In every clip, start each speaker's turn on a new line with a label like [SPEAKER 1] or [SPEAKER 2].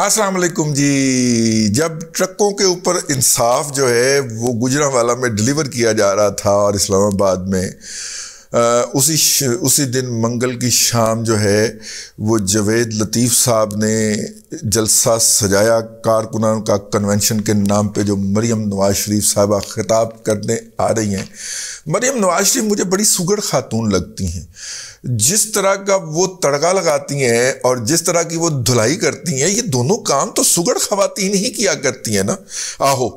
[SPEAKER 1] असलकुम जी जब ट्रकों के ऊपर इंसाफ जो है वो गुजरा वाला में डिलीवर किया जा रहा था और इस्लामाबाद में उसी उसी दिन मंगल की शाम जो है वो जवेद लतीफ़ साहब ने जलसा सजाया कारकुनान का कन्वेंशन के नाम पे जो मरीम नवाज शरीफ साहबा ख़िताब करने आ रही हैं मरीम नवाज शरीफ मुझे बड़ी सुगड़ खातून लगती हैं जिस तरह का वो तड़का लगाती हैं और जिस तरह की वो धुलाई करती हैं ये दोनों काम तो सुगड़ खातन ही किया करती हैं ना आहो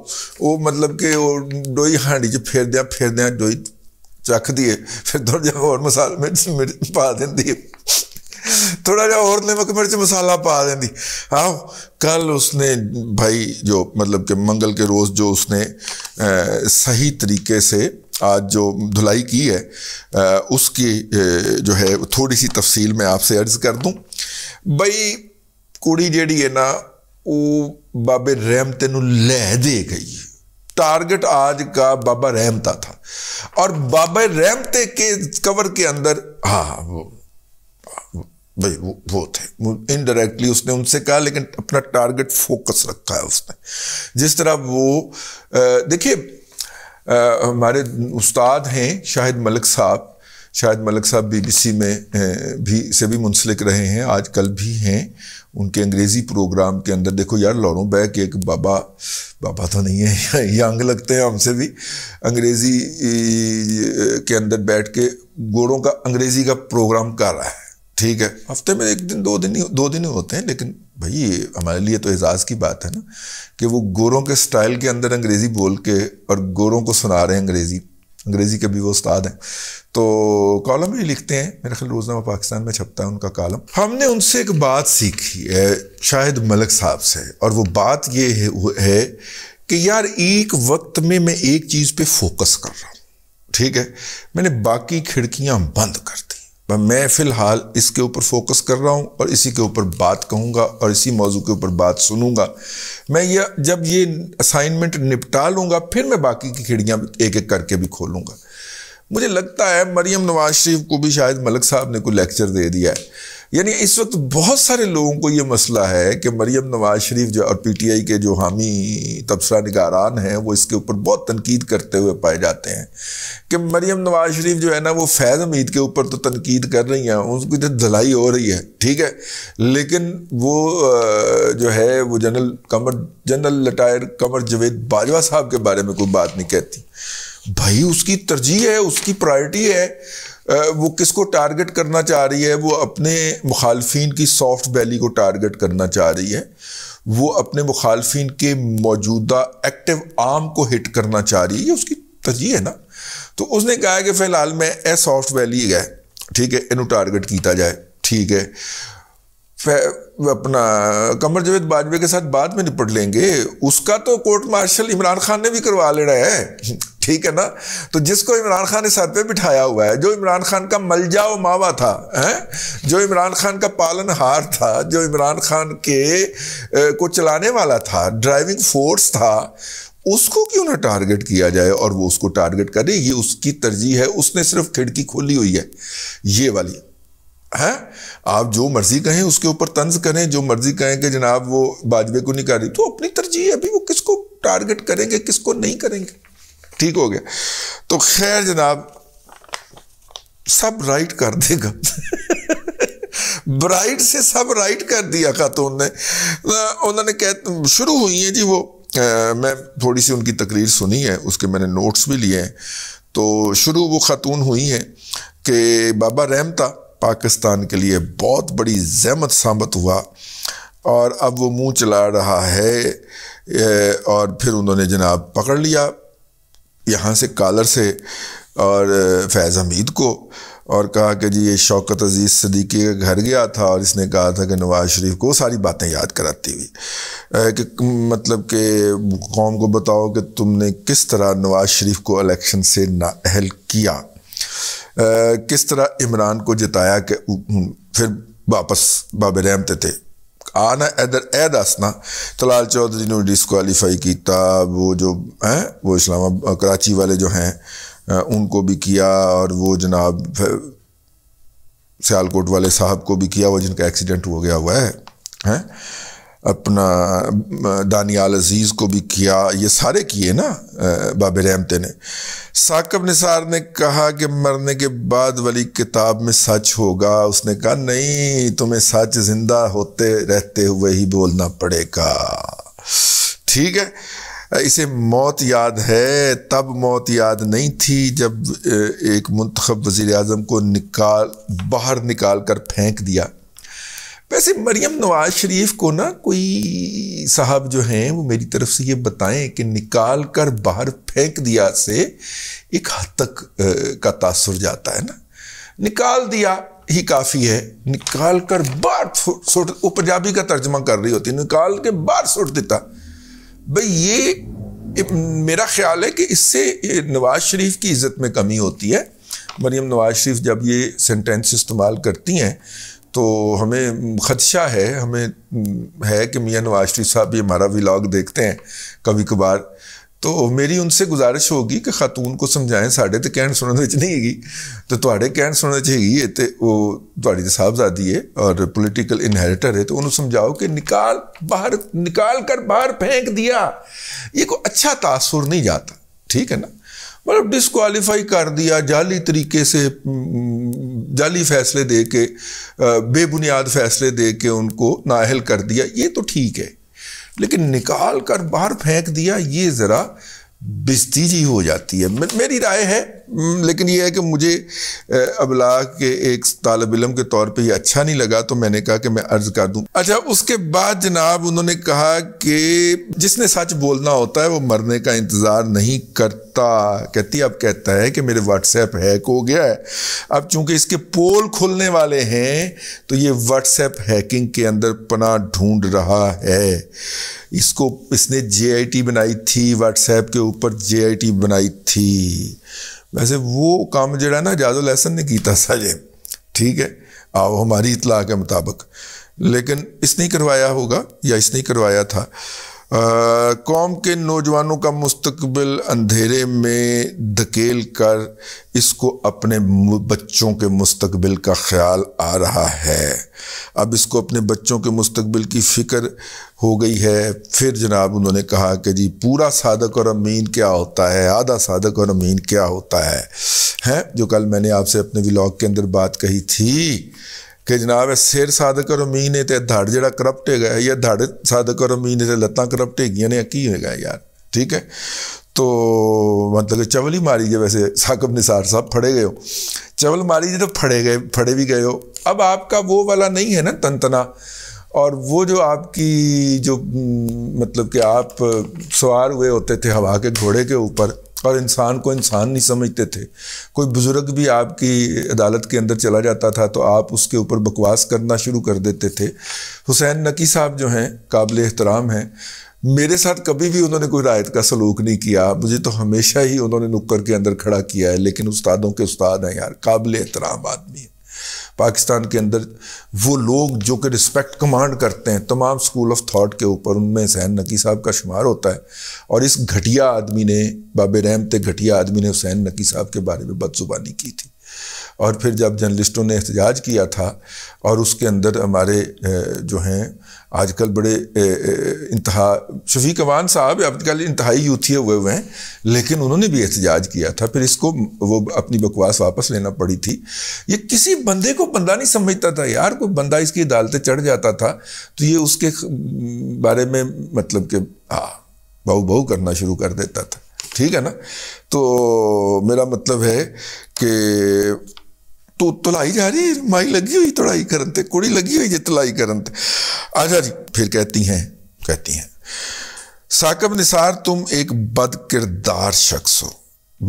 [SPEAKER 1] वो मतलब कि वो डोई हांडी जो फेर दिया फेर दिया डोई रख दिए फिर थोड़ा जा और मसाल मिर्च मिर्च पा दें थोड़ा जा और नमक मिर्च मसाला पा दें आओ कल उसने भाई जो मतलब कि मंगल के रोज़ जो उसने आ, सही तरीके से आज जो धुलाई की है आ, उसकी जो है थोड़ी सी तफसील मैं आपसे अर्ज कर दूँ भाई कुड़ी जड़ी है ना वो बाबे रैम तेन लै दे गई टारगेट आज का बाबा रहमता था और बाबा रहमते के कवर के अंदर हाँ हाँ वो भाई वो वो थे इनडायरेक्टली उसने उनसे कहा लेकिन अपना टारगेट फोकस रखा है उसने जिस तरह वो देखिए हमारे उस्ताद हैं शाहिद मलिक साहब शायद मलिक साहब बीबीसी में भी से भी मुंसलिक रहे हैं आज कल भी हैं उनके अंग्रेज़ी प्रोग्राम के अंदर देखो यार लॉरों बैक एक बाबा बाबा तो नहीं है यंग लगते हैं हमसे भी अंग्रेज़ी के अंदर बैठ के गोड़ों का अंग्रेज़ी का प्रोग्राम कर रहा है ठीक है हफ्ते में एक दिन दो दिन ही दो दिन ही होते हैं लेकिन भाई हमारे लिए तो एजाज़ की बात है ना कि वो गोरों के स्टाइल के अंदर अंग्रेज़ी बोल के और गोरों को सुना रहे हैं अंग्रेज़ी अंग्रेज़ी के भी वो उस्ताद हैं तो कॉलम भी लिखते हैं मेरे ख्याल रोजनामा पाकिस्तान में छपता है उनका कॉलम हमने उनसे एक बात सीखी है शाहिद मलिक साहब से और वो बात ये है, कि यार एक वक्त में मैं एक चीज़ पे फोकस कर रहा हूँ ठीक है मैंने बाकी खिड़कियाँ बंद कर मैं फ़िलहाल इसके ऊपर फोकस कर रहा हूँ और इसी के ऊपर बात कहूँगा और इसी मौजू के ऊपर बात सुनूंगा मैं ये जब ये असाइनमेंट निपटा लूँगा फिर मैं बाकी की खिड़ियाँ एक एक करके भी खोलूँगा मुझे लगता है मरियम नवाज शरीफ को भी शायद मलिक साहब ने कोई लेक्चर दे दिया है यानी इस वक्त बहुत सारे लोगों को ये मसला है कि मरियम नवाज शरीफ जो और पीटीआई के जो हामी तबसरा निगारान हैं वो इसके ऊपर बहुत तनकीद करते हुए पाए जाते हैं कि मरियम नवाज शरीफ जो है ना वो फैज़ हमीद के ऊपर तो तनकीद कर रही हैं उनको इधर धलाई हो रही है ठीक है लेकिन वो जो है वो general Qamar general retired Qamar Javed Bajwa साहब के बारे में कोई बात नहीं कहती भाई उसकी तरजीह है उसकी प्रायरिटी है वो किसको टारगेट करना चाह रही है वो अपने मुखालफन की सॉफ्ट वैली को टारगेट करना चाह रही है वो अपने मुखालफन के मौजूदा एक्टिव आर्म को हिट करना चाह रही है ये उसकी तरजीह है ना तो उसने कहा है कि फ़िलहाल मैं ए सॉफ्ट वैली गए ठीक है इन टारगेट किया जाए ठीक है अपना कमर जवेद बाजवे के साथ बाद में निपट लेंगे उसका तो कोर्ट मार्शल इमरान खान ने भी करवा लेना है ठीक है ना तो जिसको इमरान खान ने सर पे बिठाया हुआ है जो इमरान खान का मलजा व मावा था है जो इमरान खान का पालन हार था जो इमरान खान के ए, को चलाने वाला था ड्राइविंग फोर्स था उसको क्यों ना टारगेट किया जाए और वो उसको टारगेट करे ये उसकी तरजीह है उसने सिर्फ खिड़की खोली हुई है ये वाली है आप जो मर्जी कहें उसके ऊपर तंज करें जो मर्जी कहें कि जनाब वो बाजवे को नहीं कर रही तो अपनी तरजीह अभी वो किसको टारगेट करेंगे किसको नहीं करेंगे ठीक हो गया तो खैर जनाब सब राइट कर देगा ब्राइड से सब राइट कर दिया खातून ने उन्होंने कह शुरू हुई है जी वो आ, मैं थोड़ी सी उनकी तकरीर सुनी है उसके मैंने नोट्स भी लिए हैं तो शुरू वो खातून हुई हैं कि बाबा रहमता पाकिस्तान के लिए बहुत बड़ी जहमत सामत हुआ और अब वो मुंह चला रहा है और फिर उन्होंने जनाब पकड़ लिया यहाँ से कालर से और फैज़ हमीद को और कहा कि जी ये शौकत अजीज़ सदीकी के घर गया था और इसने कहा था कि नवाज़ शरीफ को सारी बातें याद कराती हुई कि मतलब कि कौम को बताओ कि तुमने किस तरह नवाज़ शरीफ को इलेक्शन से नाअहल किया आ, किस तरह इमरान को जिताया कि हम्म, फिर वापस बाब रहमते थे आना इधर ए दसना तलाल चौधरी ने डिसकुआलीफाई किया वो जो हैं वो इस्लामा कराची वाले जो हैं उनको भी किया और वो जनाब सियालकोट वाले साहब को भी किया वो जिनका एक्सीडेंट हो गया हुआ है हैं अपना दानियाल अजीज़ को भी किया ये सारे किए ना बाब रहमते ने साकब निसार ने कहा कि मरने के बाद वाली किताब में सच होगा उसने कहा नहीं तुम्हें सच ज़िंदा होते रहते हुए ही बोलना पड़ेगा ठीक है इसे मौत याद है तब मौत याद नहीं थी जब एक मंतखब वज़ी अजम को निकाल बाहर निकाल कर फेंक दिया वैसे मरियम नवाज शरीफ को ना कोई साहब जो हैं वो मेरी तरफ से ये बताएं कि निकाल कर बाहर फेंक दिया से एक हद तक का तासर जाता है ना निकाल दिया ही काफ़ी है निकाल कर बाहर सोट वो पंजाबी का तर्जमा कर रही होती निकाल के बाहर सोट देता भाई ये मेरा ख्याल है कि इससे नवाज शरीफ की इज्जत में कमी होती है मरियम नवाज शरीफ जब ये सेंटेंस इस्तेमाल करती हैं तो हमें ख़दशा है हमें हम्म, है कि मियाँ नवाज शरीफ साहब भी हमारा विलाग देखते हैं कभी कभार तो मेरी उनसे गुजारिश होगी कि खातून को समझाएं साढ़े तो कहन सुनने नहीं हैगी तो थोड़े कहन सुनने हैगी तो वो थोड़ी तो साहबजादी है और पोलिटिकल इनहेरिटर है तो उन्होंने समझाओ कि निकाल बाहर निकाल कर बाहर फेंक दिया ये कोई अच्छा तासुर नहीं जाता ठीक है ना मतलब डिसक्वालीफाई कर दिया जाली तरीके से जाली फैसले दे के बेबुनियाद फैसले दे के उनको नााहल कर दिया ये तो ठीक है लेकिन निकाल कर बाहर फेंक दिया ये ज़रा बिस्तीजी हो जाती है मेरी राय है हम्म, लेकिन यह है कि मुझे अबला के एक तालब इलम के तौर पर यह अच्छा नहीं लगा तो मैंने कहा कि मैं अर्ज़ कर दूँ अच्छा उसके बाद जनाब उन्होंने कहा कि जिसने सच बोलना होता है वो मरने का इंतज़ार नहीं करता कहती अब कहता है कि मेरे व्हाट्सएप हैक हो गया है अब चूंकि इसके पोल खुलने वाले हैं तो ये व्हाट्सएप हैकिंग के अंदर पना ढूंढ रहा है इसको इसने जे आई टी बनाई थी व्हाट्सएप के ऊपर जे आई टी बनाई थी वैसे वो काम जरा ना जादो लहसन ने किया साजे ठीक है आओ हमारी इतला के मुताबिक लेकिन इसने करवाया होगा या इसने करवाया था कौम के नौजवानों का मुस्तबिल अंधेरे में धकेल कर इसको अपने बच्चों के मुस्तबिल का ख्याल आ रहा है अब इसको अपने बच्चों के मुस्तबिल की फ़िक्र हो गई है फिर जनाब उन्होंने कहा कि जी पूरा सादक और अमीन क्या होता है आधा सादक और अमीन क्या होता है हैं जो कल मैंने आपसे अपने व्लॉग के अंदर बात कही थी ਕਿ ਜਨਾਬ ਇਹ ਸਿਰ मीन है तो धड़ जरा करप्ट है या धड़ ਧੜ करो मीन है तो लत्त करप्ट है या की होगा यार ठीक है तो मतलब चवल ही मारी गए वैसे साकब निसार साहब फड़े गए हो चवल मारी तो फड़े गए फड़े भी गए हो अब आपका वो वाला नहीं है ना तंतना और वो जो आपकी जो मतलब कि आप सवार हुए होते थे हवा के घोड़े के ऊपर और इंसान को इंसान नहीं समझते थे कोई बुज़ुर्ग भी आपकी अदालत के अंदर चला जाता था तो आप उसके ऊपर बकवास करना शुरू कर देते थे हुसैन नकी साहब जो हैं काबिल एहतराम हैं मेरे साथ कभी भी उन्होंने कोई रायत का सलूक नहीं किया मुझे तो हमेशा ही उन्होंने नुक्कर के अंदर खड़ा किया है लेकिन उस्तादों के उस्ताद हैं यार काबिल एहतराम आदमी है पाकिस्तान के अंदर वो लोग जो कि रिस्पेक्ट कमांड करते हैं तमाम स्कूल ऑफ थाट के ऊपर उनमें हुसैन नकी साहब का शुमार होता है और इस घटिया आदमी ने बाब रहमत घटिया आदमी ने हुसैन नकी साहब के बारे में बदजुबानी की थी और फिर जब जर्नलिस्टों ने एहतजाज किया था और उसके अंदर हमारे जो हैं आजकल बड़े इंतहा शफी कमान साहब आजकल इंतहाई यूथिए हुए हुए हैं लेकिन उन्होंने भी एहतजाज किया था फिर इसको वो अपनी बकवास वापस लेना पड़ी थी ये किसी बंदे को बंदा नहीं समझता था यार कोई बंदा इसकी अदालतें चढ़ जाता था तो ये उसके बारे में मतलब कि हाँ बहु बहु करना शुरू कर देता था ठीक है ना तो मेरा मतलब है कि ਤੂੰ ਤਲਾਈ ਜਾ ਰਹੀ ਮਾਈ लगी हुई तड़ाई करन कुड़ी लगी हुई जे तलाई करन ते आजा जी फिर कहती हैं कहती हैं साकब निसार तुम एक बद किरदार शख्स हो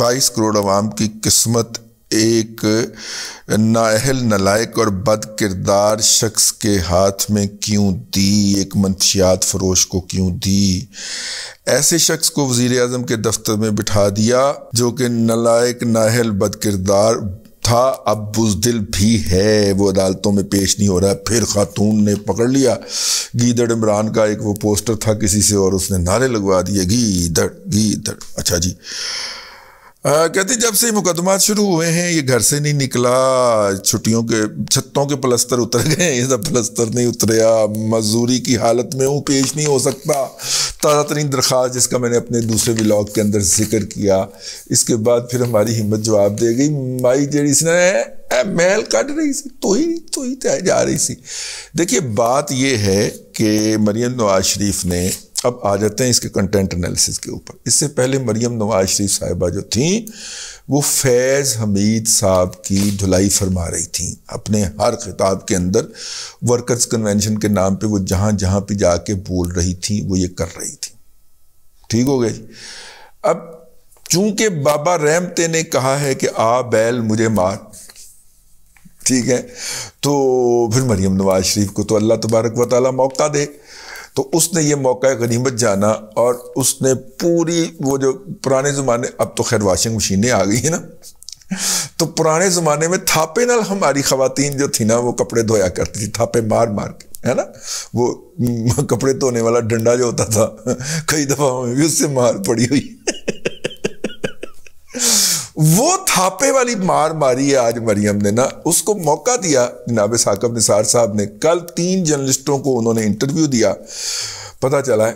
[SPEAKER 1] बाईस करोड़ आवाम की किस्मत एक नाअहल नलायक और बद किरदार शख्स के हाथ में क्यों दी एक मनशियात फरोश को क्यों दी ऐसे शख्स को वजीर अजम के दफ्तर में बिठा दिया जो कि नलायक नाहल बद किरदार था अब बुजदिल भी है वो अदालतों में पेश नहीं हो रहा फिर खातून ने पकड़ लिया गीदड़ इमरान का एक वो पोस्टर था किसी से और उसने नारे लगवा दिए गीदड़ गीदड़ अच्छा जी कहते जब से मुकदमा शुरू हुए हैं ये घर से नहीं निकला छुट्टियों के छतों के पलस्तर उतर गए सब पलस्तर नहीं उतरया मजदूरी की हालत में हूँ पेश नहीं हो सकता ताज़ा तरीन दरख्वास्त जिसका मैंने अपने दूसरे ब्लॉग के अंदर जिक्र किया इसके बाद फिर हमारी हिम्मत जवाब दे गई माई जी ना महल कट रही सी तो ही तो ही जा रही सी देखिए बात यह है कि मरियम नवाज शरीफ ने अब आ जाते हैं इसके कंटेंट एनालिसिस के ऊपर इससे पहले मरियम नवाज शरीफ साहिबा जो थीं वो फैज़ हमीद साहब की धुलाई फरमा रही थी अपने हर खिताब के अंदर वर्कर्स कन्वेंशन के नाम पे वो जहाँ जहाँ पे जाके बोल रही थी वो ये कर रही थी ठीक हो गई अब चूंकि बाबा रहमते ने कहा है कि आ बैल मुझे मार ठीक है तो फिर मरियम नवाज शरीफ को तो अल्लाह तबारक वाली मौका दे तो उसने ये मौका गनीमत जाना और उसने पूरी वो जो पुराने ज़माने अब तो खैर वाशिंग मशीनें आ गई हैं ना तो पुराने ज़माने में थापे नाल हमारी खातन जो थी ना वो कपड़े धोया करती थी थापे मार मार के है ना वो कपड़े धोने वाला डंडा जो होता था कई दफ़ा हमें भी उससे मार पड़ी हुई वो छापे वाली मार मारी है आज मरियम ने ना उसको मौका दिया जनाब साकब निसार साहब ने कल तीन जर्नलिस्टों को उन्होंने इंटरव्यू दिया पता चला है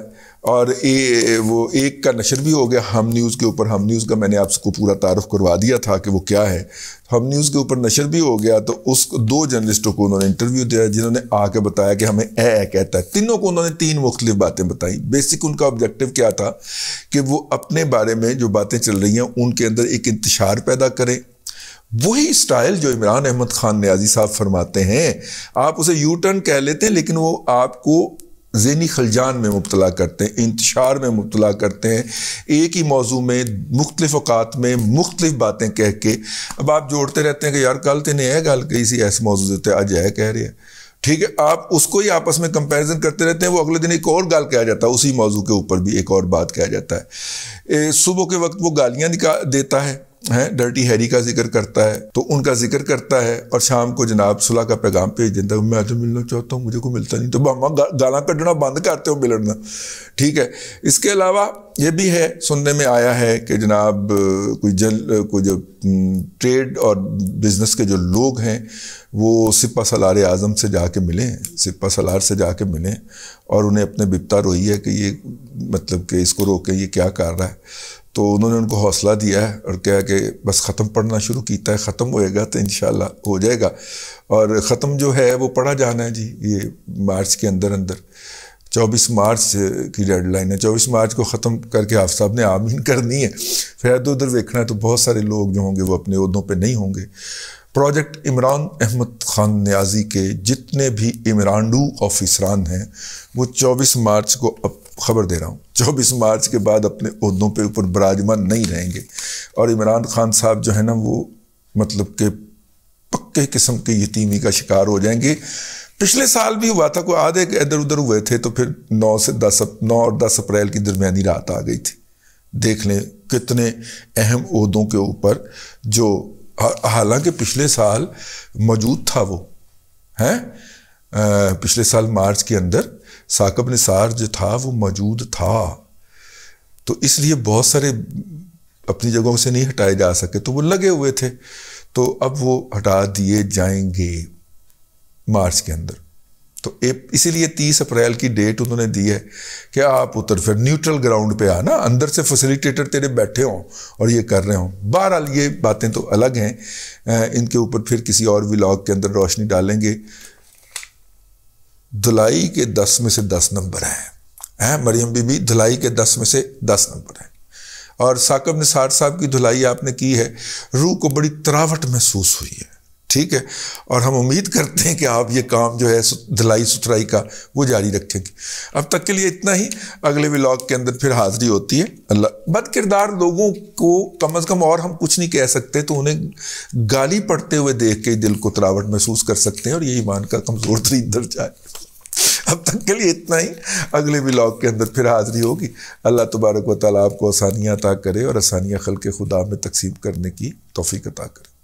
[SPEAKER 1] और ए, वो एक का नशर भी हो गया हम न्यूज़ के ऊपर हम न्यूज़ का मैंने आपको पूरा तारफ़ करवा दिया था कि वो क्या है हम न्यूज़ के ऊपर नशर भी हो गया तो उस दो जर्नलिस्टों को उन्होंने इंटरव्यू दिया जिन्होंने आके बताया कि हमें ए ए कहता है तीनों को उन्होंने तीन मुख्तलिफ बातें बताई बेसिक उनका ऑब्जेक्टिव क्या था कि वो अपने बारे में जो बातें चल रही हैं उनके अंदर एक इंतशार पैदा करें वही स्टाइल जो इमरान अहमद खान न्याजी साहब फरमाते हैं आप उसे यू टर्न कह लेते हैं लेकिन वो आपको जहनी खलजान में मुबतला करते हैं इंतशार में मुबला करते हैं एक ही मौजू में मुख्तलिफ अवत में मुख्तफ बातें कह के अब आप जोड़ते रहते हैं कि यार कल तेने यह गल कही सी ऐसे मौजू देते तो आज यह कह रहे हैं ठीक है आप उसको ही आपस में कंपैरिजन करते रहते हैं वो अगले दिन एक और गाल कहा जाता है उसी मौजू के ऊपर भी एक और बात कहा जाता है सुबह के वक्त वो गालियाँ निकाल देता है है डर्टी हैरी का जिक्र करता है तो उनका जिक्र करता है और शाम को जनाब सुलह का पैगाम भेज देता है मैं तो मिलना चाहता हूँ मुझे को मिलता नहीं तो मामा गा, गाला कटना बंद करते हो मिलना ठीक है इसके अलावा ये भी है सुनने में आया है कि जनाब कोई जल कोई जो ट्रेड और बिजनेस के जो लोग हैं वो सिपा सलार आज़म से जाके मिले सिपा सलार से जाके मिले और उन्हें अपने बिपता रोई है कि ये मतलब कि इसको रोके ये क्या कर रहा है तो उन्होंने उनको हौसला दिया है और कहा कि बस ख़त्म पढ़ना शुरू किया है ख़त्म होएगा तो इन हो जाएगा और ख़त्म जो है वो पढ़ा जाना है जी ये मार्च के अंदर अंदर चौबीस मार्च की डेडलाइन है चौबीस मार्च को ख़त्म करके आप साहब ने आमीन करनी है फिर इधर उधर देखना है तो बहुत सारे लोग जो होंगे वो अपने उहदों पर नहीं होंगे प्रोजेक्ट इमरान अहमद खान न्याजी के जितने भी इमरानडू ऑफिसरान हैं वो 24 मार्च को अब खबर दे रहा हूँ चौबीस मार्च के बाद अपने उहदों पे ऊपर बराजमान नहीं रहेंगे और इमरान खान साहब जो है ना वो मतलब के पक्के किस्म के यतीमी का शिकार हो जाएंगे पिछले साल भी हुआ था कोई आधे इधर उधर हुए थे तो फिर नौ से दस नौ और दस अप्रैल की दरमियानी रात आ गई थी देख लें कितने अहम उहदों के ऊपर जो हालांकि पिछले साल मौजूद था वो हैं पिछले साल मार्च के अंदर साकब निसार जो था वो मौजूद था तो इसलिए बहुत सारे अपनी जगहों से नहीं हटाए जा सके तो वो लगे हुए थे तो अब वो हटा दिए जाएंगे मार्च के अंदर तो इसीलिए तीस अप्रैल की डेट उन्होंने दी है कि आप उतर फिर न्यूट्रल ग्राउंड पे आना अंदर से फैसिलिटेटर तेरे बैठे हों और ये कर रहे हों बहरहाल ये बातें तो अलग हैं इनके ऊपर फिर किसी और व्लॉग के अंदर रोशनी डालेंगे धुलाई के दस में से दस नंबर हैं हैं मरियम बीबी धुलाई के दस में से दस नंबर हैं और साकब निसार साहब की धुलाई आपने की है रूह को बड़ी तरावट महसूस हुई है ठीक है और हम उम्मीद करते हैं कि आप ये काम जो है धलाई सुथराई का वो जारी रखेंगे अब तक के लिए इतना ही अगले व्लॉग के अंदर फिर हाजिरी होती है अल्लाह बद किरदार लोगों को कम अज़ कम और हम कुछ नहीं कह सकते तो उन्हें गाली पड़ते हुए देख के दिल को तरावट महसूस कर सकते हैं और ये ईमान का कमज़ोर तरीन इधर जाए अब तक के लिए इतना ही अगले ब्लॉग के अंदर फिर हाजिरी होगी अल्लाह तबारक व ताली आपको आसानियाँ अता करे और आसानियाँ खल के खुदा में तकसीम करने की तोफ़ी अता करे